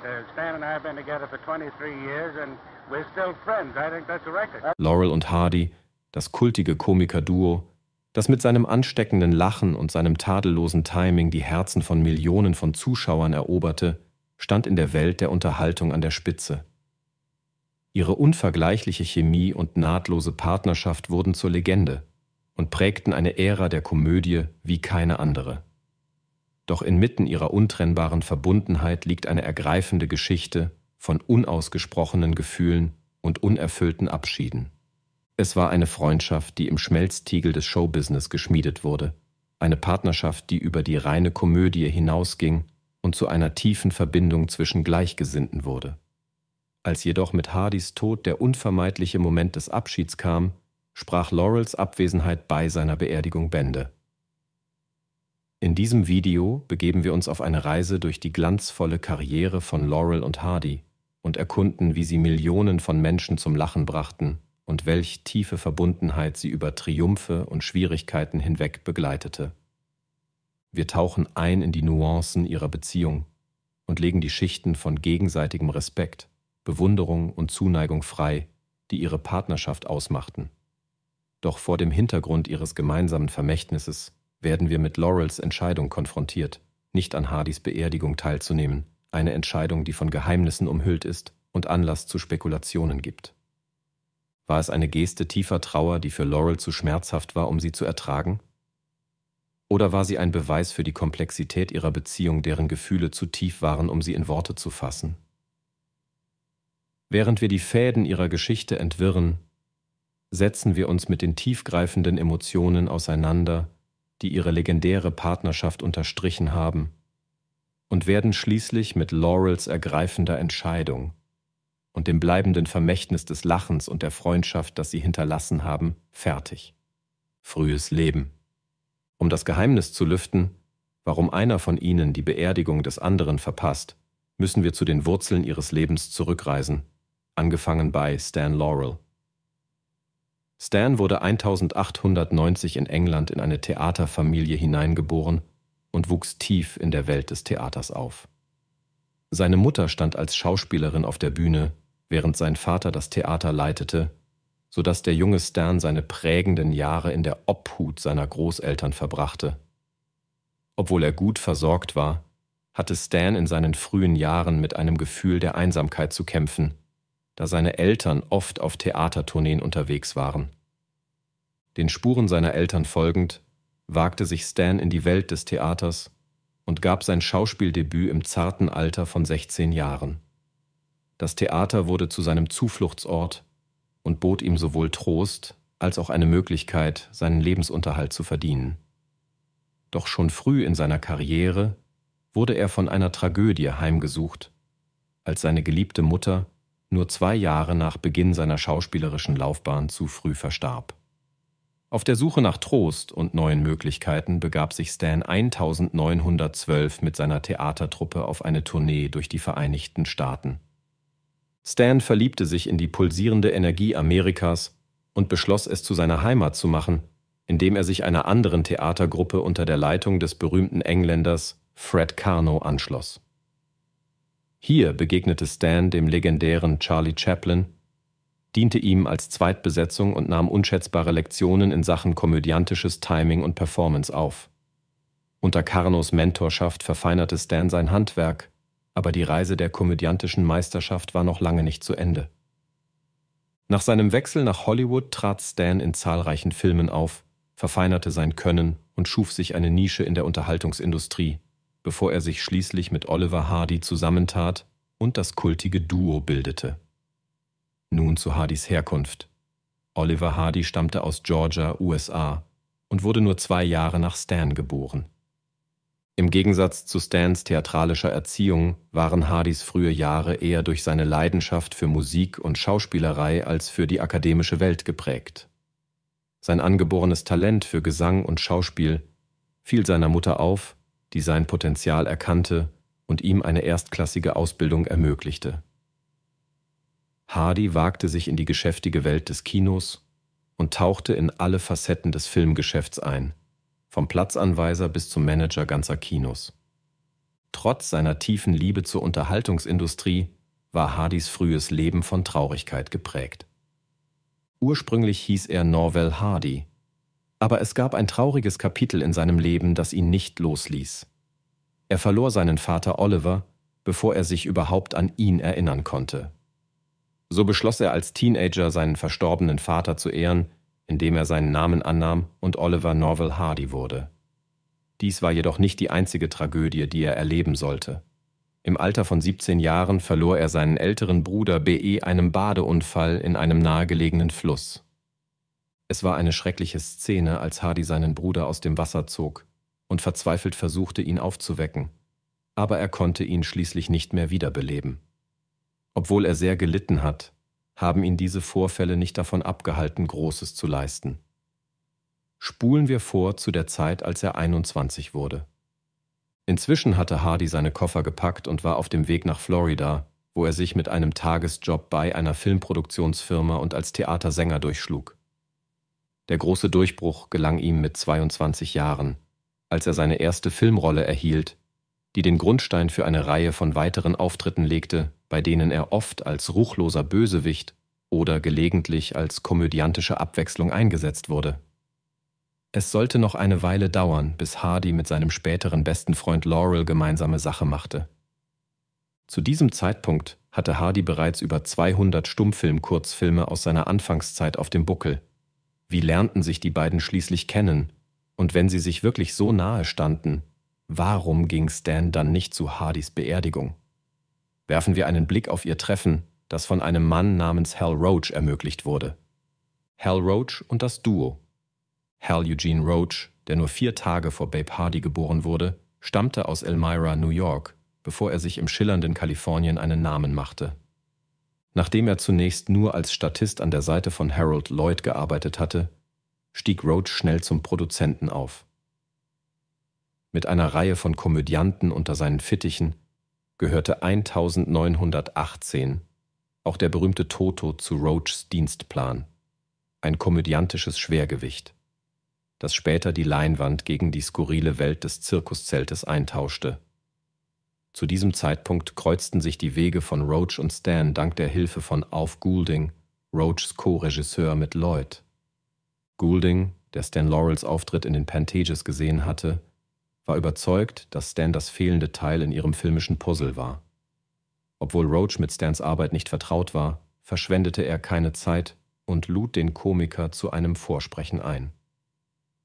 Uh, Laurel und Hardy, das kultige Komikerduo, das mit seinem ansteckenden Lachen und seinem tadellosen Timing die Herzen von Millionen von Zuschauern eroberte, stand in der Welt der Unterhaltung an der Spitze. Ihre unvergleichliche Chemie und nahtlose Partnerschaft wurden zur Legende und prägten eine Ära der Komödie wie keine andere. Doch inmitten ihrer untrennbaren Verbundenheit liegt eine ergreifende Geschichte von unausgesprochenen Gefühlen und unerfüllten Abschieden. Es war eine Freundschaft, die im Schmelztiegel des Showbusiness geschmiedet wurde, eine Partnerschaft, die über die reine Komödie hinausging und zu einer tiefen Verbindung zwischen Gleichgesinnten wurde. Als jedoch mit Hardys Tod der unvermeidliche Moment des Abschieds kam, sprach Laurels Abwesenheit bei seiner Beerdigung Bände. In diesem Video begeben wir uns auf eine Reise durch die glanzvolle Karriere von Laurel und Hardy und erkunden, wie sie Millionen von Menschen zum Lachen brachten und welch tiefe Verbundenheit sie über Triumphe und Schwierigkeiten hinweg begleitete. Wir tauchen ein in die Nuancen ihrer Beziehung und legen die Schichten von gegenseitigem Respekt, Bewunderung und Zuneigung frei, die ihre Partnerschaft ausmachten. Doch vor dem Hintergrund ihres gemeinsamen Vermächtnisses werden wir mit Laurels Entscheidung konfrontiert, nicht an Hardys Beerdigung teilzunehmen, eine Entscheidung, die von Geheimnissen umhüllt ist und Anlass zu Spekulationen gibt. War es eine Geste tiefer Trauer, die für Laurel zu schmerzhaft war, um sie zu ertragen? Oder war sie ein Beweis für die Komplexität ihrer Beziehung, deren Gefühle zu tief waren, um sie in Worte zu fassen? Während wir die Fäden ihrer Geschichte entwirren, setzen wir uns mit den tiefgreifenden Emotionen auseinander, die ihre legendäre Partnerschaft unterstrichen haben, und werden schließlich mit Laurels ergreifender Entscheidung und dem bleibenden Vermächtnis des Lachens und der Freundschaft, das sie hinterlassen haben, fertig. Frühes Leben. Um das Geheimnis zu lüften, warum einer von ihnen die Beerdigung des anderen verpasst, müssen wir zu den Wurzeln ihres Lebens zurückreisen, angefangen bei Stan Laurel. Stan wurde 1890 in England in eine Theaterfamilie hineingeboren und wuchs tief in der Welt des Theaters auf. Seine Mutter stand als Schauspielerin auf der Bühne, während sein Vater das Theater leitete, so dass der junge Stan seine prägenden Jahre in der Obhut seiner Großeltern verbrachte. Obwohl er gut versorgt war, hatte Stan in seinen frühen Jahren mit einem Gefühl der Einsamkeit zu kämpfen, da seine Eltern oft auf Theatertourneen unterwegs waren. Den Spuren seiner Eltern folgend, wagte sich Stan in die Welt des Theaters und gab sein Schauspieldebüt im zarten Alter von 16 Jahren. Das Theater wurde zu seinem Zufluchtsort und bot ihm sowohl Trost als auch eine Möglichkeit, seinen Lebensunterhalt zu verdienen. Doch schon früh in seiner Karriere wurde er von einer Tragödie heimgesucht, als seine geliebte Mutter nur zwei Jahre nach Beginn seiner schauspielerischen Laufbahn zu früh verstarb. Auf der Suche nach Trost und neuen Möglichkeiten begab sich Stan 1912 mit seiner Theatertruppe auf eine Tournee durch die Vereinigten Staaten. Stan verliebte sich in die pulsierende Energie Amerikas und beschloss es zu seiner Heimat zu machen, indem er sich einer anderen Theatergruppe unter der Leitung des berühmten Engländers Fred Carno anschloss. Hier begegnete Stan dem legendären Charlie Chaplin, diente ihm als Zweitbesetzung und nahm unschätzbare Lektionen in Sachen komödiantisches Timing und Performance auf. Unter Carnos Mentorschaft verfeinerte Stan sein Handwerk, aber die Reise der komödiantischen Meisterschaft war noch lange nicht zu Ende. Nach seinem Wechsel nach Hollywood trat Stan in zahlreichen Filmen auf, verfeinerte sein Können und schuf sich eine Nische in der Unterhaltungsindustrie, bevor er sich schließlich mit Oliver Hardy zusammentat und das kultige Duo bildete. Nun zu Hardys Herkunft. Oliver Hardy stammte aus Georgia, USA und wurde nur zwei Jahre nach Stan geboren. Im Gegensatz zu Stans theatralischer Erziehung waren Hardys frühe Jahre eher durch seine Leidenschaft für Musik und Schauspielerei als für die akademische Welt geprägt. Sein angeborenes Talent für Gesang und Schauspiel fiel seiner Mutter auf die sein Potenzial erkannte und ihm eine erstklassige Ausbildung ermöglichte. Hardy wagte sich in die geschäftige Welt des Kinos und tauchte in alle Facetten des Filmgeschäfts ein, vom Platzanweiser bis zum Manager ganzer Kinos. Trotz seiner tiefen Liebe zur Unterhaltungsindustrie war Hardys frühes Leben von Traurigkeit geprägt. Ursprünglich hieß er Norwell Hardy aber es gab ein trauriges Kapitel in seinem Leben, das ihn nicht losließ. Er verlor seinen Vater Oliver, bevor er sich überhaupt an ihn erinnern konnte. So beschloss er als Teenager, seinen verstorbenen Vater zu ehren, indem er seinen Namen annahm und Oliver Norval Hardy wurde. Dies war jedoch nicht die einzige Tragödie, die er erleben sollte. Im Alter von 17 Jahren verlor er seinen älteren Bruder BE einem Badeunfall in einem nahegelegenen Fluss. Es war eine schreckliche Szene, als Hardy seinen Bruder aus dem Wasser zog und verzweifelt versuchte, ihn aufzuwecken. Aber er konnte ihn schließlich nicht mehr wiederbeleben. Obwohl er sehr gelitten hat, haben ihn diese Vorfälle nicht davon abgehalten, Großes zu leisten. Spulen wir vor zu der Zeit, als er 21 wurde. Inzwischen hatte Hardy seine Koffer gepackt und war auf dem Weg nach Florida, wo er sich mit einem Tagesjob bei einer Filmproduktionsfirma und als Theatersänger durchschlug. Der große Durchbruch gelang ihm mit 22 Jahren, als er seine erste Filmrolle erhielt, die den Grundstein für eine Reihe von weiteren Auftritten legte, bei denen er oft als ruchloser Bösewicht oder gelegentlich als komödiantische Abwechslung eingesetzt wurde. Es sollte noch eine Weile dauern, bis Hardy mit seinem späteren besten Freund Laurel gemeinsame Sache machte. Zu diesem Zeitpunkt hatte Hardy bereits über 200 Stummfilm-Kurzfilme aus seiner Anfangszeit auf dem Buckel wie lernten sich die beiden schließlich kennen? Und wenn sie sich wirklich so nahe standen, warum ging Stan dann nicht zu Hardys Beerdigung? Werfen wir einen Blick auf ihr Treffen, das von einem Mann namens Hal Roach ermöglicht wurde. Hal Roach und das Duo. Hal Eugene Roach, der nur vier Tage vor Babe Hardy geboren wurde, stammte aus Elmira, New York, bevor er sich im schillernden Kalifornien einen Namen machte. Nachdem er zunächst nur als Statist an der Seite von Harold Lloyd gearbeitet hatte, stieg Roach schnell zum Produzenten auf. Mit einer Reihe von Komödianten unter seinen Fittichen gehörte 1918 auch der berühmte Toto zu Roachs Dienstplan, ein komödiantisches Schwergewicht, das später die Leinwand gegen die skurrile Welt des Zirkuszeltes eintauschte. Zu diesem Zeitpunkt kreuzten sich die Wege von Roach und Stan dank der Hilfe von Auf Goulding, Roachs Co-Regisseur mit Lloyd. Goulding, der Stan Laurels Auftritt in den Pantages gesehen hatte, war überzeugt, dass Stan das fehlende Teil in ihrem filmischen Puzzle war. Obwohl Roach mit Stans Arbeit nicht vertraut war, verschwendete er keine Zeit und lud den Komiker zu einem Vorsprechen ein.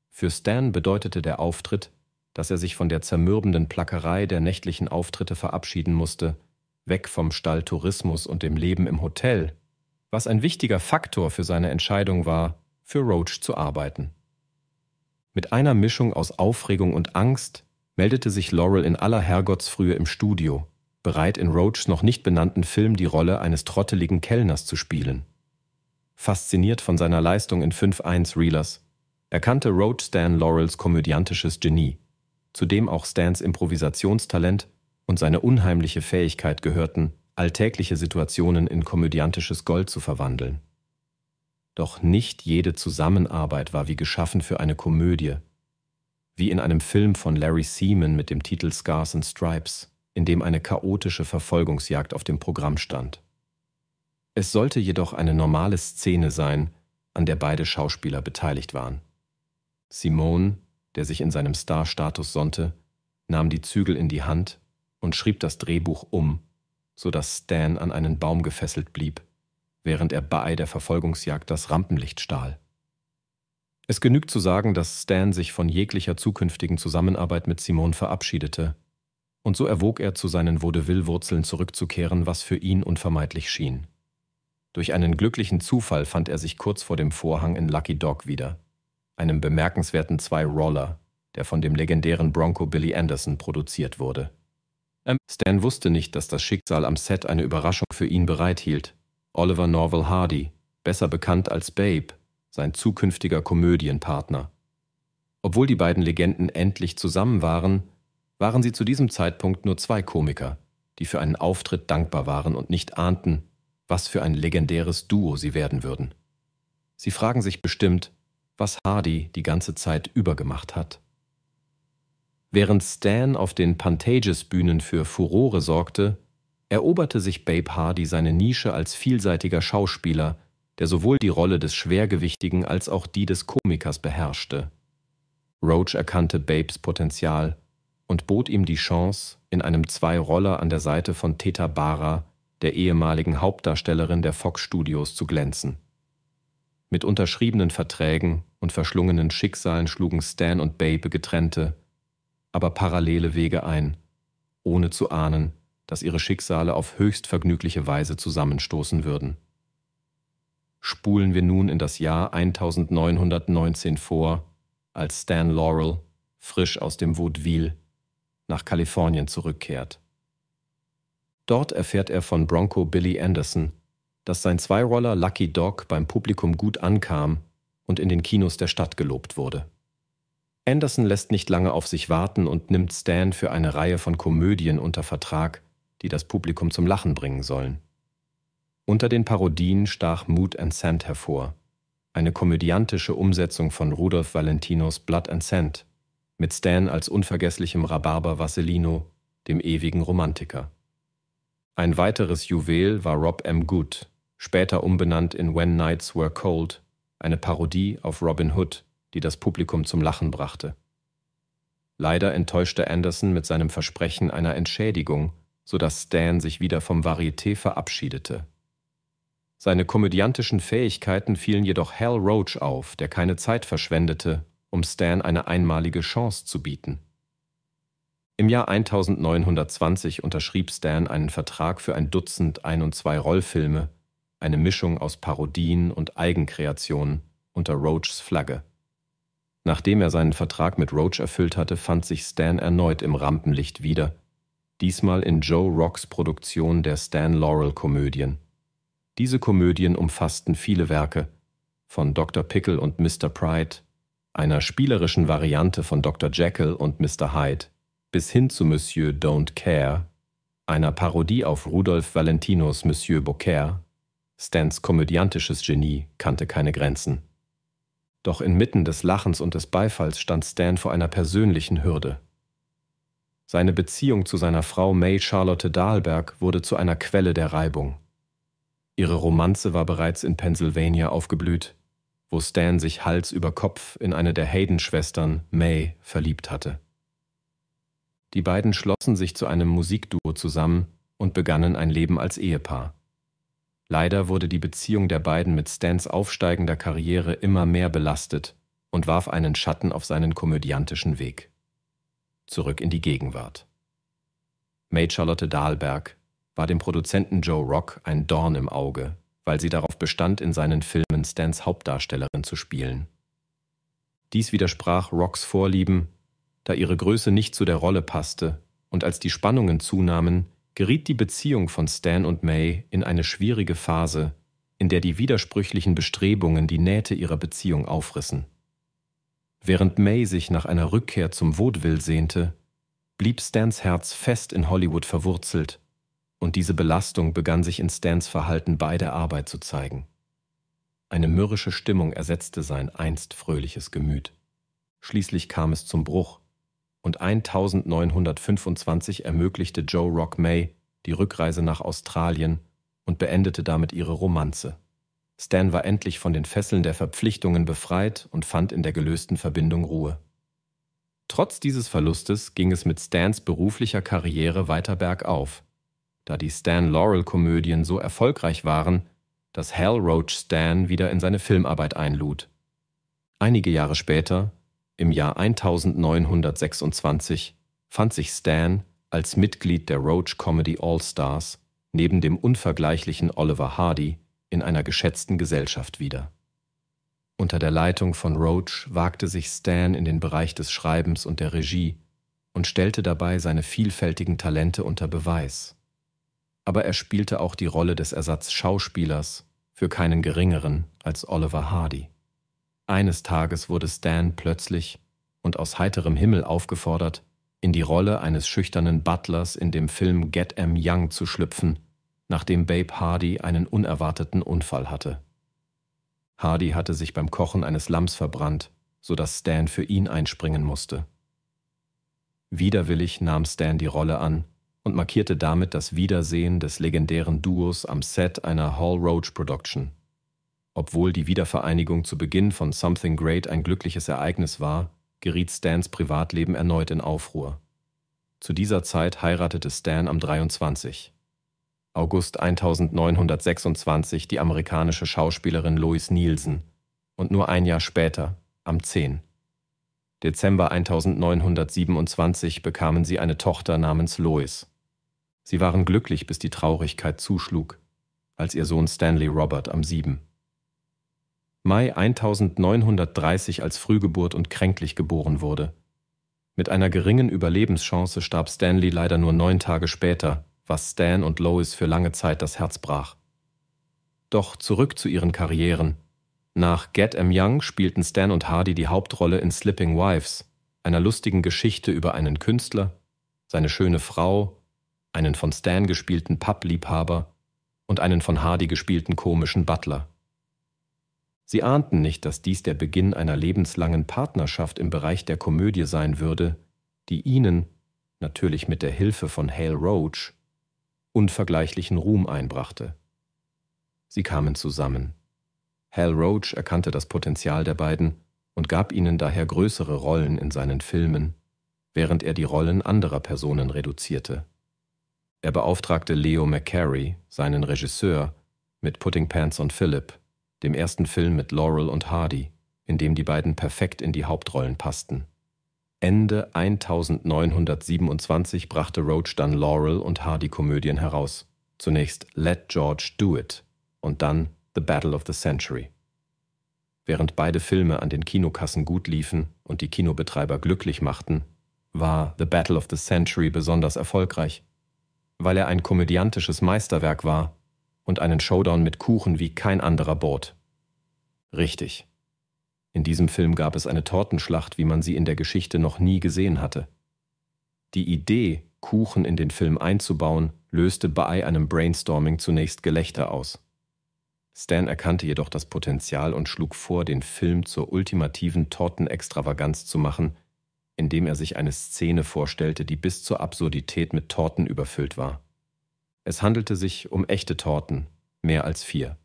Für Stan bedeutete der Auftritt, dass er sich von der zermürbenden Plackerei der nächtlichen Auftritte verabschieden musste, weg vom Stalltourismus und dem Leben im Hotel, was ein wichtiger Faktor für seine Entscheidung war, für Roach zu arbeiten. Mit einer Mischung aus Aufregung und Angst meldete sich Laurel in aller Herrgottsfrühe im Studio, bereit in Roachs noch nicht benannten Film die Rolle eines trotteligen Kellners zu spielen. Fasziniert von seiner Leistung in 5-1 Reelers, erkannte Roach Stan Laurels komödiantisches Genie zudem auch Stans Improvisationstalent und seine unheimliche Fähigkeit gehörten, alltägliche Situationen in komödiantisches Gold zu verwandeln. Doch nicht jede Zusammenarbeit war wie geschaffen für eine Komödie, wie in einem Film von Larry Seaman mit dem Titel Scars and Stripes, in dem eine chaotische Verfolgungsjagd auf dem Programm stand. Es sollte jedoch eine normale Szene sein, an der beide Schauspieler beteiligt waren. Simone, der sich in seinem Star-Status sonnte, nahm die Zügel in die Hand und schrieb das Drehbuch um, sodass Stan an einen Baum gefesselt blieb, während er bei der Verfolgungsjagd das Rampenlicht stahl. Es genügt zu sagen, dass Stan sich von jeglicher zukünftigen Zusammenarbeit mit Simon verabschiedete, und so erwog er, zu seinen Vaudeville-Wurzeln zurückzukehren, was für ihn unvermeidlich schien. Durch einen glücklichen Zufall fand er sich kurz vor dem Vorhang in Lucky Dog wieder einem bemerkenswerten Zwei-Roller, der von dem legendären Bronco Billy Anderson produziert wurde. Ähm. Stan wusste nicht, dass das Schicksal am Set eine Überraschung für ihn bereithielt. Oliver Norval Hardy, besser bekannt als Babe, sein zukünftiger Komödienpartner. Obwohl die beiden Legenden endlich zusammen waren, waren sie zu diesem Zeitpunkt nur zwei Komiker, die für einen Auftritt dankbar waren und nicht ahnten, was für ein legendäres Duo sie werden würden. Sie fragen sich bestimmt, was Hardy die ganze Zeit übergemacht hat. Während Stan auf den Pantages-Bühnen für Furore sorgte, eroberte sich Babe Hardy seine Nische als vielseitiger Schauspieler, der sowohl die Rolle des Schwergewichtigen als auch die des Komikers beherrschte. Roach erkannte Babes Potenzial und bot ihm die Chance, in einem Zwei-Roller an der Seite von Teta Bara, der ehemaligen Hauptdarstellerin der Fox Studios, zu glänzen. Mit unterschriebenen Verträgen und verschlungenen Schicksalen schlugen Stan und Babe getrennte, aber parallele Wege ein, ohne zu ahnen, dass ihre Schicksale auf höchst vergnügliche Weise zusammenstoßen würden. Spulen wir nun in das Jahr 1919 vor, als Stan Laurel, frisch aus dem Vaudeville, nach Kalifornien zurückkehrt. Dort erfährt er von Bronco Billy Anderson, dass sein Zweiroller Lucky Dog beim Publikum gut ankam und in den Kinos der Stadt gelobt wurde. Anderson lässt nicht lange auf sich warten und nimmt Stan für eine Reihe von Komödien unter Vertrag, die das Publikum zum Lachen bringen sollen. Unter den Parodien stach Mood and Sand hervor, eine komödiantische Umsetzung von Rudolf Valentinos Blood and Sand, mit Stan als unvergesslichem Rhabarber Vasselino, dem ewigen Romantiker. Ein weiteres Juwel war Rob M. Good, später umbenannt in When Nights Were Cold eine Parodie auf Robin Hood, die das Publikum zum Lachen brachte. Leider enttäuschte Anderson mit seinem Versprechen einer Entschädigung, sodass Stan sich wieder vom Varieté verabschiedete. Seine komödiantischen Fähigkeiten fielen jedoch Hal Roach auf, der keine Zeit verschwendete, um Stan eine einmalige Chance zu bieten. Im Jahr 1920 unterschrieb Stan einen Vertrag für ein Dutzend Ein- und Zwei-Rollfilme, eine Mischung aus Parodien und Eigenkreationen unter Roaches Flagge. Nachdem er seinen Vertrag mit Roach erfüllt hatte, fand sich Stan erneut im Rampenlicht wieder, diesmal in Joe Rocks Produktion der Stan Laurel Komödien. Diese Komödien umfassten viele Werke, von Dr. Pickle und Mr. Pride, einer spielerischen Variante von Dr. Jekyll und Mr. Hyde, bis hin zu Monsieur Don't Care, einer Parodie auf Rudolf Valentinos Monsieur Beaucaire Stans komödiantisches Genie kannte keine Grenzen. Doch inmitten des Lachens und des Beifalls stand Stan vor einer persönlichen Hürde. Seine Beziehung zu seiner Frau May Charlotte Dahlberg wurde zu einer Quelle der Reibung. Ihre Romanze war bereits in Pennsylvania aufgeblüht, wo Stan sich Hals über Kopf in eine der Hayden-Schwestern, May, verliebt hatte. Die beiden schlossen sich zu einem Musikduo zusammen und begannen ein Leben als Ehepaar. Leider wurde die Beziehung der beiden mit Stans aufsteigender Karriere immer mehr belastet und warf einen Schatten auf seinen komödiantischen Weg. Zurück in die Gegenwart. May Charlotte Dahlberg war dem Produzenten Joe Rock ein Dorn im Auge, weil sie darauf bestand, in seinen Filmen Stans Hauptdarstellerin zu spielen. Dies widersprach Rocks Vorlieben, da ihre Größe nicht zu der Rolle passte, und als die Spannungen zunahmen, geriet die Beziehung von Stan und May in eine schwierige Phase, in der die widersprüchlichen Bestrebungen die Nähte ihrer Beziehung aufrissen. Während May sich nach einer Rückkehr zum Vaudeville sehnte, blieb Stans Herz fest in Hollywood verwurzelt und diese Belastung begann sich in Stans Verhalten bei der Arbeit zu zeigen. Eine mürrische Stimmung ersetzte sein einst fröhliches Gemüt. Schließlich kam es zum Bruch, und 1925 ermöglichte Joe Rock May die Rückreise nach Australien und beendete damit ihre Romanze. Stan war endlich von den Fesseln der Verpflichtungen befreit und fand in der gelösten Verbindung Ruhe. Trotz dieses Verlustes ging es mit Stans beruflicher Karriere weiter bergauf, da die Stan Laurel-Komödien so erfolgreich waren, dass Hal Roach Stan wieder in seine Filmarbeit einlud. Einige Jahre später im Jahr 1926 fand sich Stan als Mitglied der Roach Comedy All-Stars neben dem unvergleichlichen Oliver Hardy in einer geschätzten Gesellschaft wieder. Unter der Leitung von Roach wagte sich Stan in den Bereich des Schreibens und der Regie und stellte dabei seine vielfältigen Talente unter Beweis. Aber er spielte auch die Rolle des Ersatzschauspielers für keinen geringeren als Oliver Hardy. Eines Tages wurde Stan plötzlich und aus heiterem Himmel aufgefordert, in die Rolle eines schüchternen Butlers in dem Film Get Em Young zu schlüpfen, nachdem Babe Hardy einen unerwarteten Unfall hatte. Hardy hatte sich beim Kochen eines Lamms verbrannt, sodass Stan für ihn einspringen musste. Widerwillig nahm Stan die Rolle an und markierte damit das Wiedersehen des legendären Duos am Set einer Hall Roach Production. Obwohl die Wiedervereinigung zu Beginn von Something Great ein glückliches Ereignis war, geriet Stans Privatleben erneut in Aufruhr. Zu dieser Zeit heiratete Stan am 23. August 1926 die amerikanische Schauspielerin Lois Nielsen und nur ein Jahr später, am 10. Dezember 1927 bekamen sie eine Tochter namens Lois. Sie waren glücklich, bis die Traurigkeit zuschlug, als ihr Sohn Stanley Robert am 7. Mai 1930 als Frühgeburt und kränklich geboren wurde. Mit einer geringen Überlebenschance starb Stanley leider nur neun Tage später, was Stan und Lois für lange Zeit das Herz brach. Doch zurück zu ihren Karrieren. Nach Get Em Young spielten Stan und Hardy die Hauptrolle in Slipping Wives, einer lustigen Geschichte über einen Künstler, seine schöne Frau, einen von Stan gespielten Pappliebhaber und einen von Hardy gespielten komischen Butler. Sie ahnten nicht, dass dies der Beginn einer lebenslangen Partnerschaft im Bereich der Komödie sein würde, die ihnen, natürlich mit der Hilfe von Hale Roach, unvergleichlichen Ruhm einbrachte. Sie kamen zusammen. Hal Roach erkannte das Potenzial der beiden und gab ihnen daher größere Rollen in seinen Filmen, während er die Rollen anderer Personen reduzierte. Er beauftragte Leo McCary, seinen Regisseur, mit Putting Pants on Philip dem ersten Film mit Laurel und Hardy, in dem die beiden perfekt in die Hauptrollen passten. Ende 1927 brachte Roach dann Laurel und Hardy-Komödien heraus. Zunächst Let George Do It und dann The Battle of the Century. Während beide Filme an den Kinokassen gut liefen und die Kinobetreiber glücklich machten, war The Battle of the Century besonders erfolgreich. Weil er ein komödiantisches Meisterwerk war, und einen Showdown mit Kuchen wie kein anderer bot. Richtig. In diesem Film gab es eine Tortenschlacht, wie man sie in der Geschichte noch nie gesehen hatte. Die Idee, Kuchen in den Film einzubauen, löste bei einem Brainstorming zunächst Gelächter aus. Stan erkannte jedoch das Potenzial und schlug vor, den Film zur ultimativen Tortenextravaganz zu machen, indem er sich eine Szene vorstellte, die bis zur Absurdität mit Torten überfüllt war. Es handelte sich um echte Torten, mehr als vier.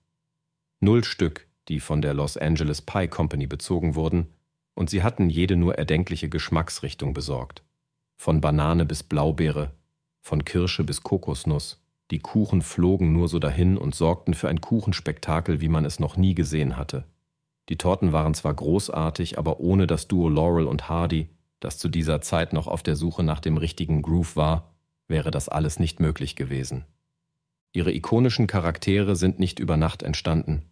Null Stück, die von der Los Angeles Pie Company bezogen wurden, und sie hatten jede nur erdenkliche Geschmacksrichtung besorgt. Von Banane bis Blaubeere, von Kirsche bis Kokosnuss. Die Kuchen flogen nur so dahin und sorgten für ein Kuchenspektakel, wie man es noch nie gesehen hatte. Die Torten waren zwar großartig, aber ohne das Duo Laurel und Hardy, das zu dieser Zeit noch auf der Suche nach dem richtigen Groove war, wäre das alles nicht möglich gewesen. Ihre ikonischen Charaktere sind nicht über Nacht entstanden.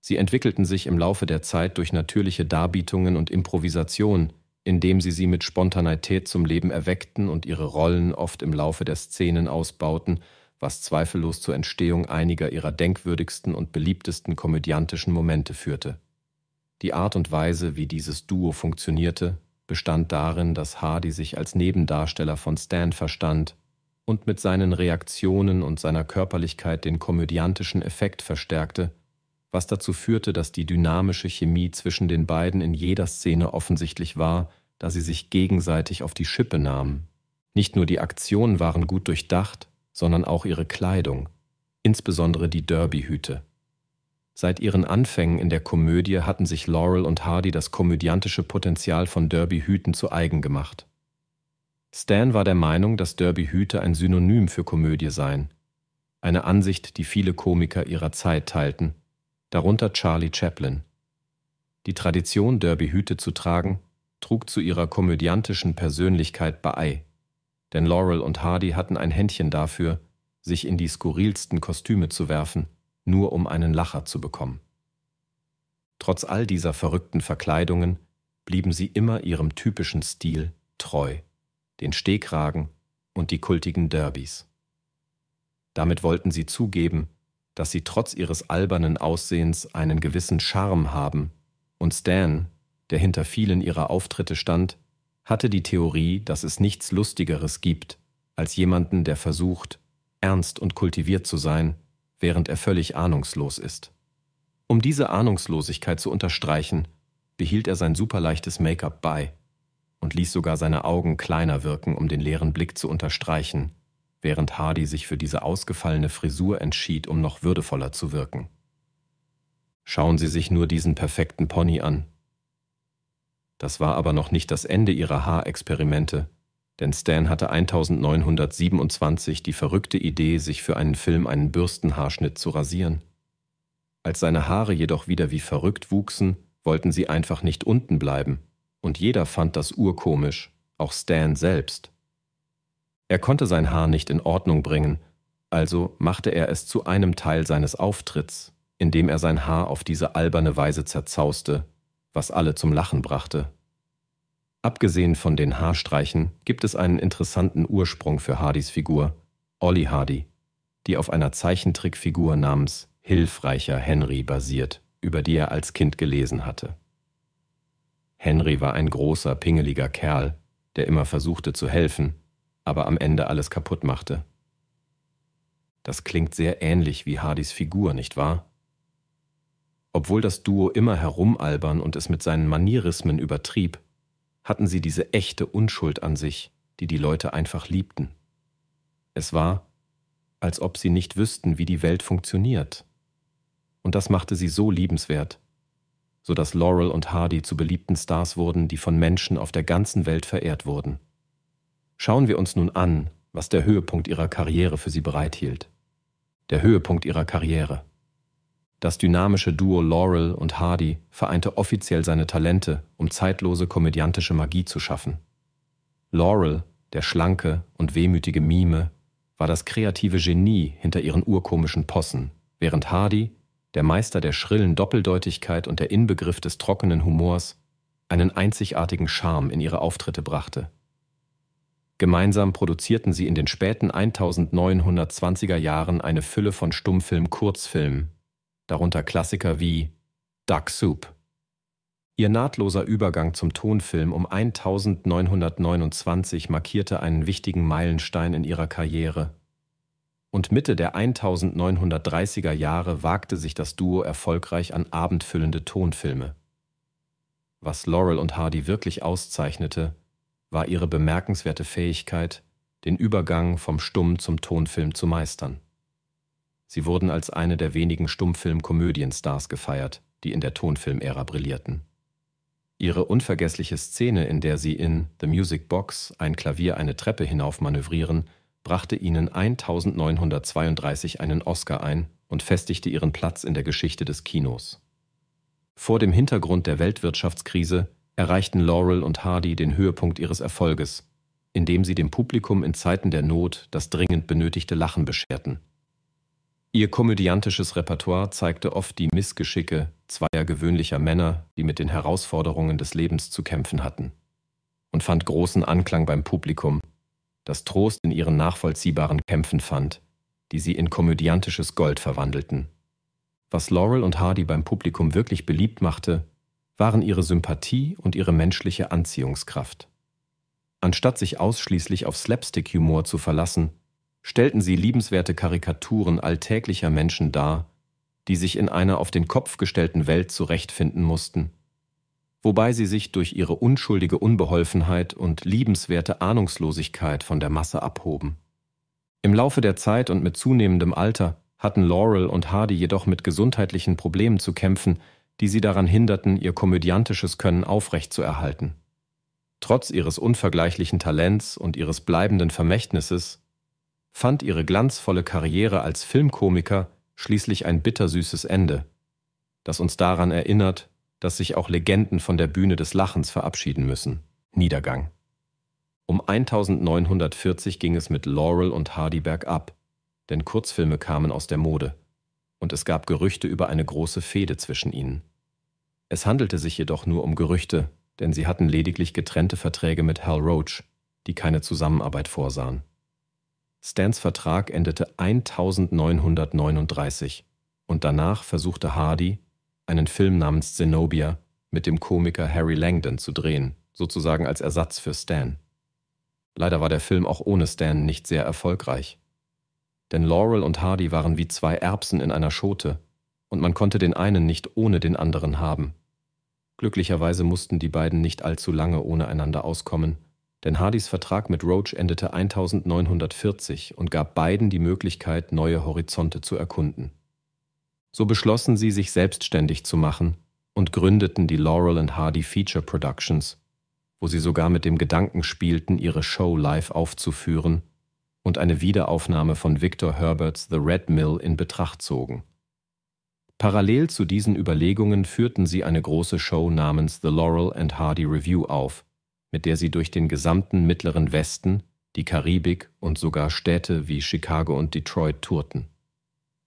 Sie entwickelten sich im Laufe der Zeit durch natürliche Darbietungen und Improvisation, indem sie sie mit Spontaneität zum Leben erweckten und ihre Rollen oft im Laufe der Szenen ausbauten, was zweifellos zur Entstehung einiger ihrer denkwürdigsten und beliebtesten komödiantischen Momente führte. Die Art und Weise, wie dieses Duo funktionierte, bestand darin, dass Hardy sich als Nebendarsteller von Stan verstand und mit seinen Reaktionen und seiner Körperlichkeit den komödiantischen Effekt verstärkte, was dazu führte, dass die dynamische Chemie zwischen den beiden in jeder Szene offensichtlich war, da sie sich gegenseitig auf die Schippe nahmen. Nicht nur die Aktionen waren gut durchdacht, sondern auch ihre Kleidung, insbesondere die Derbyhüte. Seit ihren Anfängen in der Komödie hatten sich Laurel und Hardy das komödiantische Potenzial von Derby-Hüten zu eigen gemacht. Stan war der Meinung, dass Derby-Hüte ein Synonym für Komödie seien. Eine Ansicht, die viele Komiker ihrer Zeit teilten, darunter Charlie Chaplin. Die Tradition, Derby-Hüte zu tragen, trug zu ihrer komödiantischen Persönlichkeit bei, denn Laurel und Hardy hatten ein Händchen dafür, sich in die skurrilsten Kostüme zu werfen, nur um einen Lacher zu bekommen. Trotz all dieser verrückten Verkleidungen blieben sie immer ihrem typischen Stil treu den Stehkragen und die kultigen Derbys. Damit wollten sie zugeben, dass sie trotz ihres albernen Aussehens einen gewissen Charme haben, und Stan, der hinter vielen ihrer Auftritte stand, hatte die Theorie, dass es nichts Lustigeres gibt, als jemanden, der versucht, ernst und kultiviert zu sein, während er völlig ahnungslos ist. Um diese Ahnungslosigkeit zu unterstreichen, behielt er sein superleichtes Make-up bei und ließ sogar seine Augen kleiner wirken, um den leeren Blick zu unterstreichen, während Hardy sich für diese ausgefallene Frisur entschied, um noch würdevoller zu wirken. Schauen Sie sich nur diesen perfekten Pony an. Das war aber noch nicht das Ende ihrer Haarexperimente, denn Stan hatte 1927 die verrückte Idee, sich für einen Film einen Bürstenhaarschnitt zu rasieren. Als seine Haare jedoch wieder wie verrückt wuchsen, wollten sie einfach nicht unten bleiben, und jeder fand das urkomisch, auch Stan selbst. Er konnte sein Haar nicht in Ordnung bringen, also machte er es zu einem Teil seines Auftritts, indem er sein Haar auf diese alberne Weise zerzauste, was alle zum Lachen brachte. Abgesehen von den Haarstreichen gibt es einen interessanten Ursprung für Hardys Figur, Olli Hardy, die auf einer Zeichentrickfigur namens Hilfreicher Henry basiert, über die er als Kind gelesen hatte. Henry war ein großer, pingeliger Kerl, der immer versuchte zu helfen, aber am Ende alles kaputt machte. Das klingt sehr ähnlich wie Hardys Figur, nicht wahr? Obwohl das Duo immer herumalbern und es mit seinen Manierismen übertrieb, hatten sie diese echte Unschuld an sich, die die Leute einfach liebten. Es war, als ob sie nicht wüssten, wie die Welt funktioniert. Und das machte sie so liebenswert sodass Laurel und Hardy zu beliebten Stars wurden, die von Menschen auf der ganzen Welt verehrt wurden. Schauen wir uns nun an, was der Höhepunkt ihrer Karriere für sie bereithielt. Der Höhepunkt ihrer Karriere. Das dynamische Duo Laurel und Hardy vereinte offiziell seine Talente, um zeitlose komödiantische Magie zu schaffen. Laurel, der schlanke und wehmütige Mime, war das kreative Genie hinter ihren urkomischen Possen, während Hardy der Meister der schrillen Doppeldeutigkeit und der Inbegriff des trockenen Humors, einen einzigartigen Charme in ihre Auftritte brachte. Gemeinsam produzierten sie in den späten 1920er Jahren eine Fülle von Stummfilm-Kurzfilmen, darunter Klassiker wie Duck Soup. Ihr nahtloser Übergang zum Tonfilm um 1929 markierte einen wichtigen Meilenstein in ihrer Karriere und Mitte der 1930er Jahre wagte sich das Duo erfolgreich an abendfüllende Tonfilme. Was Laurel und Hardy wirklich auszeichnete, war ihre bemerkenswerte Fähigkeit, den Übergang vom Stumm zum Tonfilm zu meistern. Sie wurden als eine der wenigen Stummfilm-Komödienstars gefeiert, die in der Tonfilmära brillierten. Ihre unvergessliche Szene, in der sie in The Music Box ein Klavier eine Treppe hinauf manövrieren, brachte ihnen 1932 einen Oscar ein und festigte ihren Platz in der Geschichte des Kinos. Vor dem Hintergrund der Weltwirtschaftskrise erreichten Laurel und Hardy den Höhepunkt ihres Erfolges, indem sie dem Publikum in Zeiten der Not das dringend benötigte Lachen bescherten. Ihr komödiantisches Repertoire zeigte oft die Missgeschicke zweier gewöhnlicher Männer, die mit den Herausforderungen des Lebens zu kämpfen hatten, und fand großen Anklang beim Publikum, das Trost in ihren nachvollziehbaren Kämpfen fand, die sie in komödiantisches Gold verwandelten. Was Laurel und Hardy beim Publikum wirklich beliebt machte, waren ihre Sympathie und ihre menschliche Anziehungskraft. Anstatt sich ausschließlich auf Slapstick-Humor zu verlassen, stellten sie liebenswerte Karikaturen alltäglicher Menschen dar, die sich in einer auf den Kopf gestellten Welt zurechtfinden mussten wobei sie sich durch ihre unschuldige Unbeholfenheit und liebenswerte Ahnungslosigkeit von der Masse abhoben. Im Laufe der Zeit und mit zunehmendem Alter hatten Laurel und Hardy jedoch mit gesundheitlichen Problemen zu kämpfen, die sie daran hinderten, ihr komödiantisches Können aufrechtzuerhalten. Trotz ihres unvergleichlichen Talents und ihres bleibenden Vermächtnisses fand ihre glanzvolle Karriere als Filmkomiker schließlich ein bittersüßes Ende, das uns daran erinnert, dass sich auch Legenden von der Bühne des Lachens verabschieden müssen. Niedergang. Um 1940 ging es mit Laurel und Hardy bergab, denn Kurzfilme kamen aus der Mode und es gab Gerüchte über eine große Fehde zwischen ihnen. Es handelte sich jedoch nur um Gerüchte, denn sie hatten lediglich getrennte Verträge mit Hal Roach, die keine Zusammenarbeit vorsahen. Stans Vertrag endete 1939 und danach versuchte Hardy, einen Film namens Zenobia mit dem Komiker Harry Langdon zu drehen, sozusagen als Ersatz für Stan. Leider war der Film auch ohne Stan nicht sehr erfolgreich. Denn Laurel und Hardy waren wie zwei Erbsen in einer Schote, und man konnte den einen nicht ohne den anderen haben. Glücklicherweise mussten die beiden nicht allzu lange ohne einander auskommen, denn Hardys Vertrag mit Roach endete 1940 und gab beiden die Möglichkeit, neue Horizonte zu erkunden. So beschlossen sie, sich selbstständig zu machen und gründeten die Laurel and Hardy Feature Productions, wo sie sogar mit dem Gedanken spielten, ihre Show live aufzuführen und eine Wiederaufnahme von Victor Herberts The Red Mill in Betracht zogen. Parallel zu diesen Überlegungen führten sie eine große Show namens The Laurel and Hardy Review auf, mit der sie durch den gesamten mittleren Westen, die Karibik und sogar Städte wie Chicago und Detroit tourten.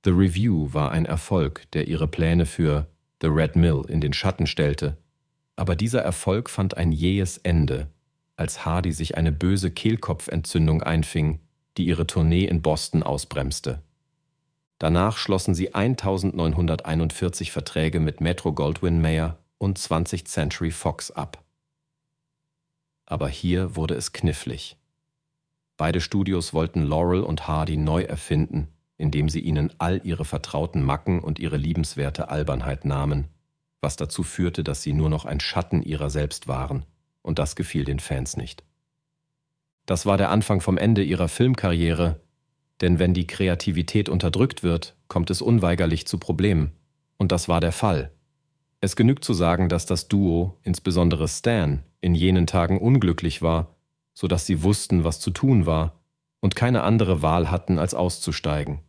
The Review war ein Erfolg, der ihre Pläne für The Red Mill in den Schatten stellte. Aber dieser Erfolg fand ein jähes Ende, als Hardy sich eine böse Kehlkopfentzündung einfing, die ihre Tournee in Boston ausbremste. Danach schlossen sie 1941 Verträge mit Metro-Goldwyn-Mayer und 20th Century Fox ab. Aber hier wurde es knifflig. Beide Studios wollten Laurel und Hardy neu erfinden indem sie ihnen all ihre vertrauten Macken und ihre liebenswerte Albernheit nahmen, was dazu führte, dass sie nur noch ein Schatten ihrer selbst waren, und das gefiel den Fans nicht. Das war der Anfang vom Ende ihrer Filmkarriere, denn wenn die Kreativität unterdrückt wird, kommt es unweigerlich zu Problemen, und das war der Fall. Es genügt zu sagen, dass das Duo, insbesondere Stan, in jenen Tagen unglücklich war, so dass sie wussten, was zu tun war, und keine andere Wahl hatten, als auszusteigen.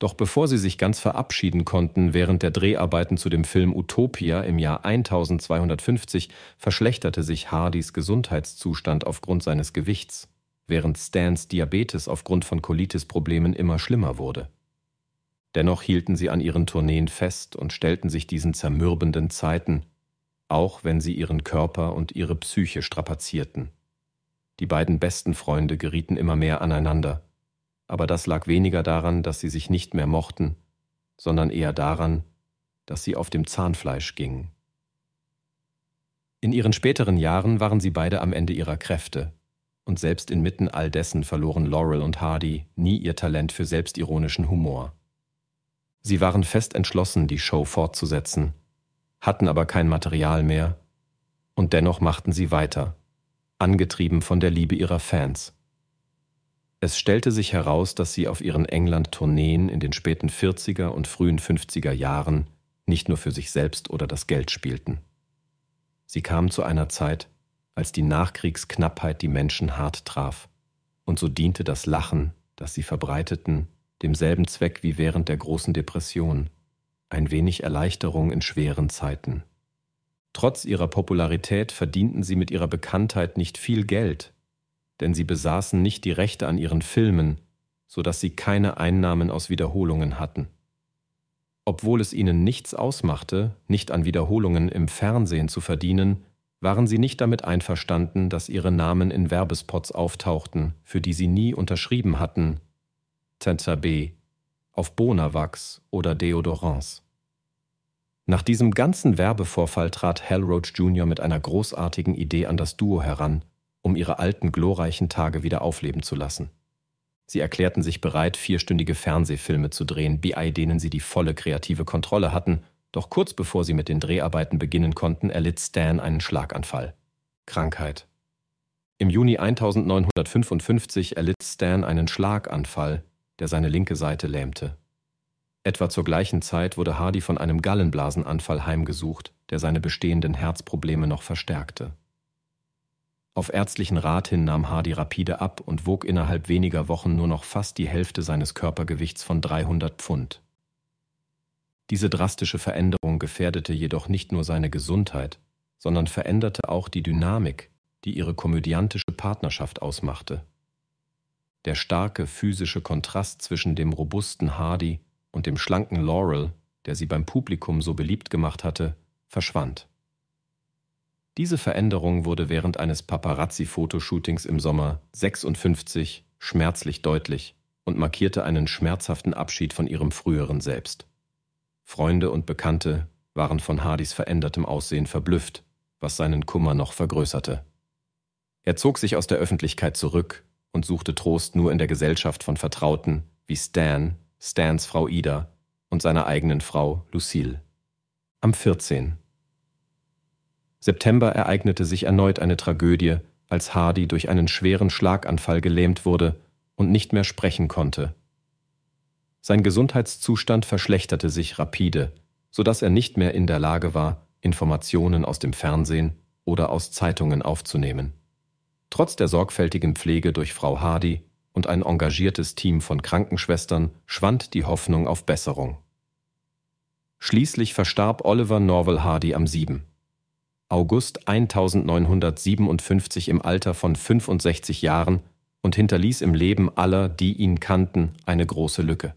Doch bevor sie sich ganz verabschieden konnten während der Dreharbeiten zu dem Film Utopia im Jahr 1250, verschlechterte sich Hardys Gesundheitszustand aufgrund seines Gewichts, während Stans Diabetes aufgrund von Colitis-Problemen immer schlimmer wurde. Dennoch hielten sie an ihren Tourneen fest und stellten sich diesen zermürbenden Zeiten, auch wenn sie ihren Körper und ihre Psyche strapazierten. Die beiden besten Freunde gerieten immer mehr aneinander aber das lag weniger daran, dass sie sich nicht mehr mochten, sondern eher daran, dass sie auf dem Zahnfleisch gingen. In ihren späteren Jahren waren sie beide am Ende ihrer Kräfte, und selbst inmitten all dessen verloren Laurel und Hardy nie ihr Talent für selbstironischen Humor. Sie waren fest entschlossen, die Show fortzusetzen, hatten aber kein Material mehr, und dennoch machten sie weiter, angetrieben von der Liebe ihrer Fans. Es stellte sich heraus, dass sie auf ihren England-Tourneen in den späten 40er und frühen 50er Jahren nicht nur für sich selbst oder das Geld spielten. Sie kamen zu einer Zeit, als die Nachkriegsknappheit die Menschen hart traf, und so diente das Lachen, das sie verbreiteten, demselben Zweck wie während der großen Depression, ein wenig Erleichterung in schweren Zeiten. Trotz ihrer Popularität verdienten sie mit ihrer Bekanntheit nicht viel Geld, denn sie besaßen nicht die Rechte an ihren Filmen, so dass sie keine Einnahmen aus Wiederholungen hatten. Obwohl es ihnen nichts ausmachte, nicht an Wiederholungen im Fernsehen zu verdienen, waren sie nicht damit einverstanden, dass ihre Namen in Werbespots auftauchten, für die sie nie unterschrieben hatten. Tenta B. auf Bonawachs oder Deodorants. Nach diesem ganzen Werbevorfall trat Hal Roach Jr. mit einer großartigen Idee an das Duo heran um ihre alten glorreichen Tage wieder aufleben zu lassen. Sie erklärten sich bereit, vierstündige Fernsehfilme zu drehen, bei denen sie die volle kreative Kontrolle hatten, doch kurz bevor sie mit den Dreharbeiten beginnen konnten, erlitt Stan einen Schlaganfall. Krankheit. Im Juni 1955 erlitt Stan einen Schlaganfall, der seine linke Seite lähmte. Etwa zur gleichen Zeit wurde Hardy von einem Gallenblasenanfall heimgesucht, der seine bestehenden Herzprobleme noch verstärkte. Auf ärztlichen Rat hin nahm Hardy rapide ab und wog innerhalb weniger Wochen nur noch fast die Hälfte seines Körpergewichts von 300 Pfund. Diese drastische Veränderung gefährdete jedoch nicht nur seine Gesundheit, sondern veränderte auch die Dynamik, die ihre komödiantische Partnerschaft ausmachte. Der starke physische Kontrast zwischen dem robusten Hardy und dem schlanken Laurel, der sie beim Publikum so beliebt gemacht hatte, verschwand. Diese Veränderung wurde während eines Paparazzi-Fotoshootings im Sommer 56 schmerzlich deutlich und markierte einen schmerzhaften Abschied von ihrem früheren Selbst. Freunde und Bekannte waren von Hardys verändertem Aussehen verblüfft, was seinen Kummer noch vergrößerte. Er zog sich aus der Öffentlichkeit zurück und suchte Trost nur in der Gesellschaft von Vertrauten wie Stan, Stans Frau Ida und seiner eigenen Frau Lucille. Am 14. September ereignete sich erneut eine Tragödie, als Hardy durch einen schweren Schlaganfall gelähmt wurde und nicht mehr sprechen konnte. Sein Gesundheitszustand verschlechterte sich rapide, sodass er nicht mehr in der Lage war, Informationen aus dem Fernsehen oder aus Zeitungen aufzunehmen. Trotz der sorgfältigen Pflege durch Frau Hardy und ein engagiertes Team von Krankenschwestern schwand die Hoffnung auf Besserung. Schließlich verstarb Oliver Norwell Hardy am 7. August 1957 im Alter von 65 Jahren und hinterließ im Leben aller, die ihn kannten, eine große Lücke.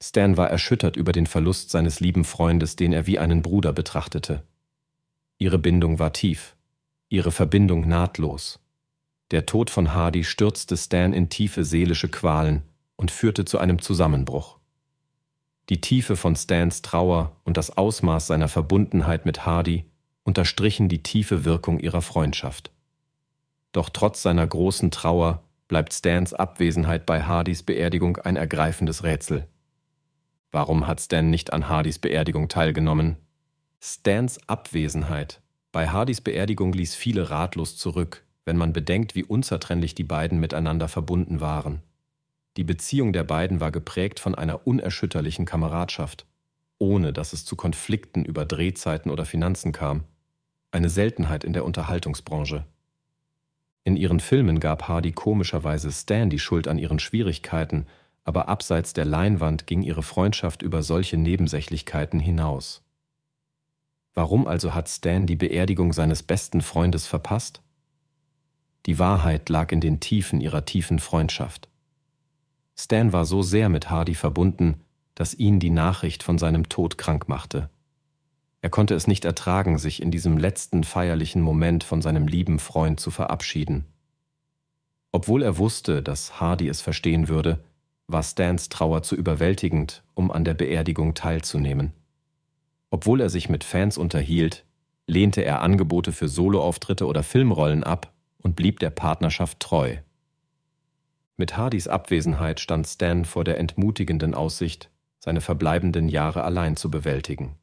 Stan war erschüttert über den Verlust seines lieben Freundes, den er wie einen Bruder betrachtete. Ihre Bindung war tief, ihre Verbindung nahtlos. Der Tod von Hardy stürzte Stan in tiefe seelische Qualen und führte zu einem Zusammenbruch. Die Tiefe von Stans Trauer und das Ausmaß seiner Verbundenheit mit Hardy unterstrichen die tiefe Wirkung ihrer Freundschaft. Doch trotz seiner großen Trauer bleibt Stans Abwesenheit bei Hardys Beerdigung ein ergreifendes Rätsel. Warum hat Stan nicht an Hardys Beerdigung teilgenommen? Stans Abwesenheit bei Hardys Beerdigung ließ viele ratlos zurück, wenn man bedenkt, wie unzertrennlich die beiden miteinander verbunden waren. Die Beziehung der beiden war geprägt von einer unerschütterlichen Kameradschaft, ohne dass es zu Konflikten über Drehzeiten oder Finanzen kam. Eine Seltenheit in der Unterhaltungsbranche. In ihren Filmen gab Hardy komischerweise Stan die Schuld an ihren Schwierigkeiten, aber abseits der Leinwand ging ihre Freundschaft über solche Nebensächlichkeiten hinaus. Warum also hat Stan die Beerdigung seines besten Freundes verpasst? Die Wahrheit lag in den Tiefen ihrer tiefen Freundschaft. Stan war so sehr mit Hardy verbunden, dass ihn die Nachricht von seinem Tod krank machte. Er konnte es nicht ertragen, sich in diesem letzten feierlichen Moment von seinem lieben Freund zu verabschieden. Obwohl er wusste, dass Hardy es verstehen würde, war Stans Trauer zu überwältigend, um an der Beerdigung teilzunehmen. Obwohl er sich mit Fans unterhielt, lehnte er Angebote für Soloauftritte oder Filmrollen ab und blieb der Partnerschaft treu. Mit Hardys Abwesenheit stand Stan vor der entmutigenden Aussicht, seine verbleibenden Jahre allein zu bewältigen.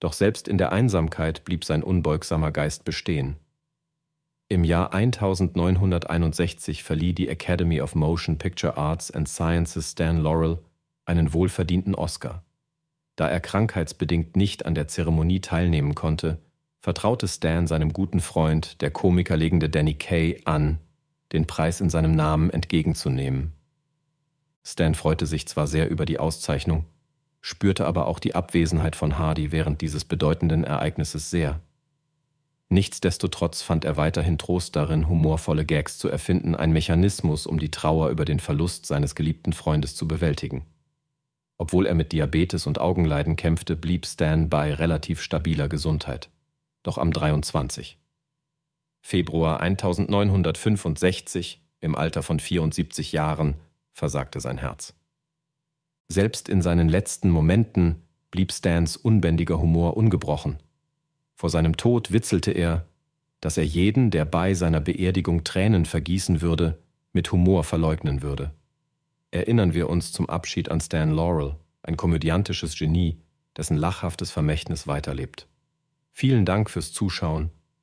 Doch selbst in der Einsamkeit blieb sein unbeugsamer Geist bestehen. Im Jahr 1961 verlieh die Academy of Motion Picture Arts and Sciences Stan Laurel einen wohlverdienten Oscar. Da er krankheitsbedingt nicht an der Zeremonie teilnehmen konnte, vertraute Stan seinem guten Freund, der Komiker legende Danny Kay, an, den Preis in seinem Namen entgegenzunehmen. Stan freute sich zwar sehr über die Auszeichnung, spürte aber auch die Abwesenheit von Hardy während dieses bedeutenden Ereignisses sehr. Nichtsdestotrotz fand er weiterhin Trost darin, humorvolle Gags zu erfinden, ein Mechanismus, um die Trauer über den Verlust seines geliebten Freundes zu bewältigen. Obwohl er mit Diabetes und Augenleiden kämpfte, blieb Stan bei relativ stabiler Gesundheit. Doch am 23. Februar 1965, im Alter von 74 Jahren, versagte sein Herz. Selbst in seinen letzten Momenten blieb Stans unbändiger Humor ungebrochen. Vor seinem Tod witzelte er, dass er jeden, der bei seiner Beerdigung Tränen vergießen würde, mit Humor verleugnen würde. Erinnern wir uns zum Abschied an Stan Laurel, ein komödiantisches Genie, dessen lachhaftes Vermächtnis weiterlebt. Vielen Dank fürs Zuschauen